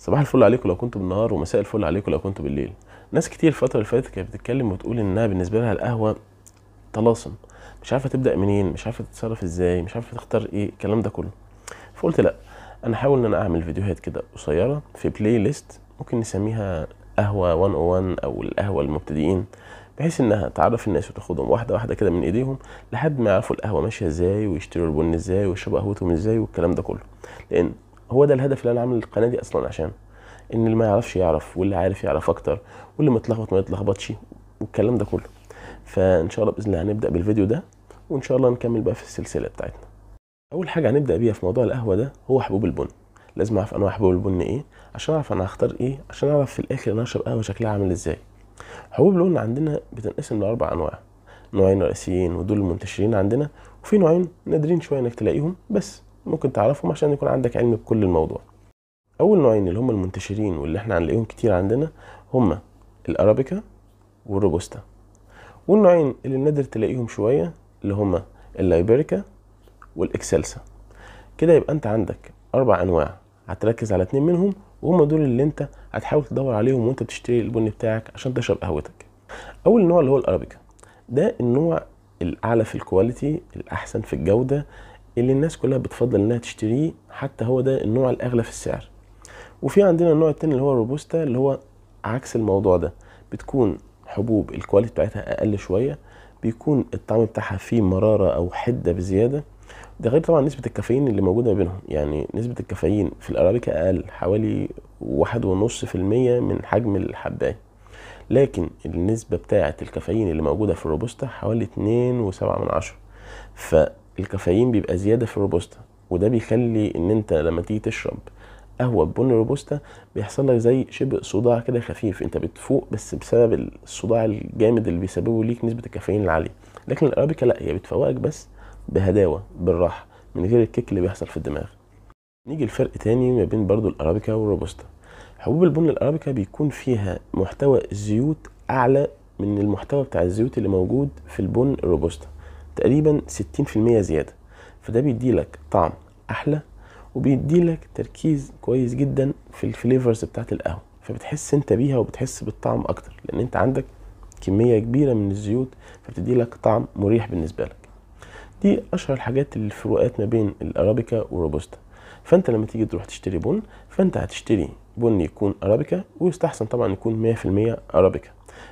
صباح الفل عليكم لو كنتوا بالنهار ومساء الفل عليكم لو كنتوا بالليل ناس كتير الفتره اللي فاتت كانت بتتكلم وتقول انها بالنسبه لها القهوه طلاسم مش عارفه تبدا منين مش عارفه تتصرف ازاي مش عارفه تختار ايه الكلام ده كله فقلت لا انا هحاول ان انا اعمل فيديوهات كده قصيره في بلاي ليست ممكن نسميها قهوه 101 او القهوه المبتدئين بحيث انها تعرف الناس وتاخدهم واحده واحده كده من ايديهم لحد ما يعرفوا القهوه ماشيه ازاي ويشتروا البن ازاي ويشربوا قهوتهم ازاي والكلام ده كله لان هو ده الهدف اللي انا عامل القناه دي اصلا عشان ان اللي ما يعرفش يعرف واللي عارف يعرف اكتر واللي متلخبط ما يتلخبطش والكلام ده كله فان شاء الله باذن الله هنبدا بالفيديو ده وان شاء الله نكمل بقى في السلسله بتاعتنا اول حاجه هنبدا بيها في موضوع القهوه ده هو حبوب البن لازم اعرف انواع حبوب البن ايه عشان اعرف انا هختار ايه عشان اعرف في الاخر انا هشرب قهوه شكلها عامل ازاي حبوب البن عندنا بتنقسم لاربع انواع نوعين رئيسيين ودول المنتشرين عندنا وفي نوعين نادرين شويه انك تلاقيهم بس ممكن تعرفهم عشان يكون عندك علم بكل الموضوع اول نوعين اللي هم المنتشرين واللي احنا هنلاقيهم كتير عندنا هم الارابيكا والروبوستا والنوعين اللي نادر تلاقيهم شويه اللي هم الليبريكا والاكسلسا كده يبقى انت عندك اربع انواع هتركز على اتنين منهم وهم دول اللي انت هتحاول تدور عليهم وانت بتشتري البن بتاعك عشان تشرب قهوتك اول نوع اللي هو الارابيكا ده النوع الاعلى في الكواليتي الاحسن في الجوده اللي الناس كلها بتفضل انها تشتريه حتى هو ده النوع الاغلى في السعر وفي عندنا النوع التاني اللي هو الروبوستا اللي هو عكس الموضوع ده بتكون حبوب الكواليتي بتاعتها اقل شويه بيكون الطعم بتاعها فيه مراره او حده بزياده ده غير طبعا نسبة الكافيين اللي موجودة بينهم يعني نسبة الكافيين في الأرابيكا أقل حوالي واحد ونص في المية من حجم الحباية لكن النسبة بتاعة الكافيين اللي موجودة في الروبوستا حوالي اتنين وسبعة من عشرة الكافيين بيبقى زياده في الروبوستا وده بيخلي ان انت لما تيجي تشرب قهوه ببن روبوستا بيحصل لك زي شبه صداع كده خفيف انت بتفوق بس بسبب الصداع الجامد اللي بيسببه ليك نسبه الكافيين العاليه لكن الارابيكا لا هي بتفوقك بس بهداوه بالراحه من غير الكيك اللي بيحصل في الدماغ نيجي لفرق تاني ما بين برضو الارابيكا والروبوستا حبوب البن الارابيكا بيكون فيها محتوى زيوت اعلى من المحتوى بتاع الزيوت اللي موجود في البن الروبوستا تقريبا 60% زياده فده بيدي لك طعم احلى وبيدي لك تركيز كويس جدا في الفليفرز بتاعت القهوه فبتحس انت بيها وبتحس بالطعم اكتر لان انت عندك كميه كبيره من الزيوت فبتدي لك طعم مريح بالنسبه لك دي اشهر الحاجات الفروقات ما بين الارابيكا والروبوستا فانت لما تيجي تروح تشتري بن فانت هتشتري بن يكون ارابيكا ويستحسن طبعا يكون 100% ارابيكا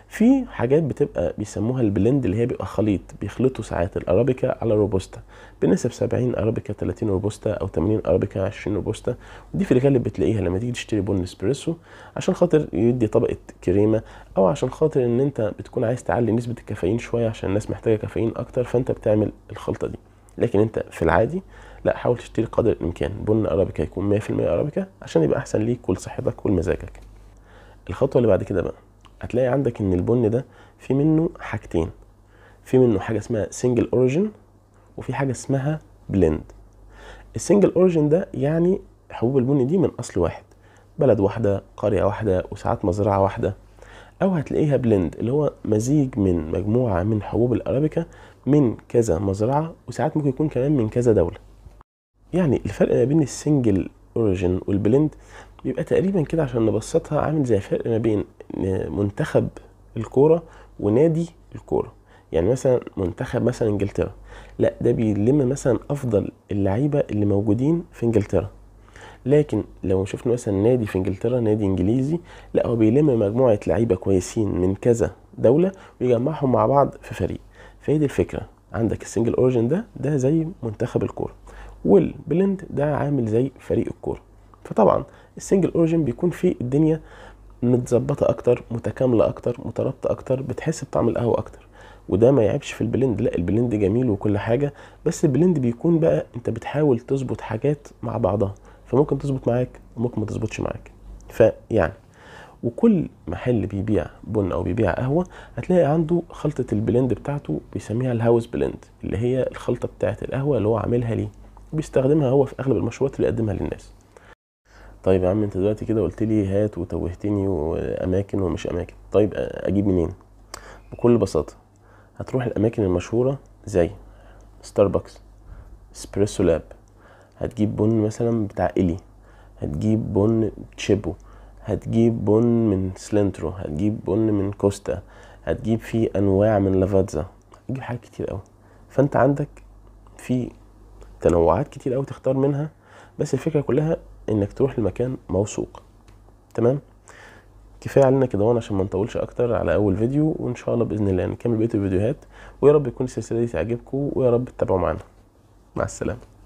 في حاجات بتبقى بيسموها البلند اللي هي بيبقى خليط بيخلطوا ساعات الارابيكا على روبوستا بنسب 70 ارابيكا 30 روبوستا او 80 ارابيكا 20 روبوستا ودي في الغالب بتلاقيها لما تيجي تشتري بن اسبريسو عشان خاطر يدي طبقه كريمه او عشان خاطر ان انت بتكون عايز تعلي نسبه الكافيين شويه عشان الناس محتاجه كافيين اكتر فانت بتعمل الخلطه دي لكن انت في العادي لا حاول تشتري قدر الامكان بن ارابيكا يكون 100% ارابيكا عشان يبقى احسن ليك ولصحتك ولمزاجك الخطوه اللي بعد كده بقى هتلاقي عندك ان البن ده في منه حاجتين في منه حاجه اسمها سنجل اوريجين وفي حاجه اسمها بلند السنجل اوريجين ده يعني حبوب البن دي من اصل واحد بلد واحده قريه واحده وساعات مزرعه واحده او هتلاقيها بلند اللي هو مزيج من مجموعه من حبوب الارابيكا من كذا مزرعه وساعات ممكن يكون كمان من كذا دوله يعني الفرق ما بين السنجل اوريجين والبلند بيبقى تقريبا كده عشان نبسطها عامل زي فرق ما بين منتخب الكوره ونادي الكوره يعني مثلا منتخب مثلا انجلترا لا ده بيلم مثلا افضل اللعيبه اللي موجودين في انجلترا لكن لو شفنا مثلا نادي في انجلترا نادي انجليزي لا هو بيلم مجموعه لعيبه كويسين من كذا دوله ويجمعهم مع بعض في فريق فهي دي الفكره عندك السنجل اوريجن ده ده زي منتخب الكوره والبلند ده عامل زي فريق الكوره فطبعا السنجل اوريجن بيكون فيه الدنيا متظبطه اكتر متكامله اكتر مترابطه اكتر بتحس بطعم القهوه اكتر وده ما يعيبش في البلند لا البلند جميل وكل حاجه بس البلند بيكون بقى انت بتحاول تظبط حاجات مع بعضها فممكن تظبط معاك وممكن ما تظبطش معاك فيعني وكل محل بيبيع بن او بيبيع قهوه هتلاقي عنده خلطه البلند بتاعته بيسميها الهاوس بلند اللي هي الخلطه بتاعه القهوه اللي هو عاملها ليه بيستخدمها هو في اغلب المشروبات اللي يقدمها للناس طيب يا عم انت دلوقتي كده قلت لي هات وتوهتني واماكن ومش اماكن طيب اجيب منين بكل بساطه هتروح الاماكن المشهوره زي ستاربكس اسبريسو لاب هتجيب بن مثلا بتاع الي هتجيب بن تشيبو هتجيب بن من سلنترو هتجيب بن من كوستا هتجيب فيه انواع من لافاتزا هتجيب حاجات كتير قوي فانت عندك في تنوعات كتير قوي تختار منها بس الفكره كلها انك تروح لمكان موثوق تمام كفايه علينا كده وانا عشان ما نطولش اكتر على اول فيديو وان شاء الله باذن الله نكمل بقيه الفيديوهات ويا رب تكون السلسله دي تعجبكم ويا رب تتابعوا معانا مع السلامه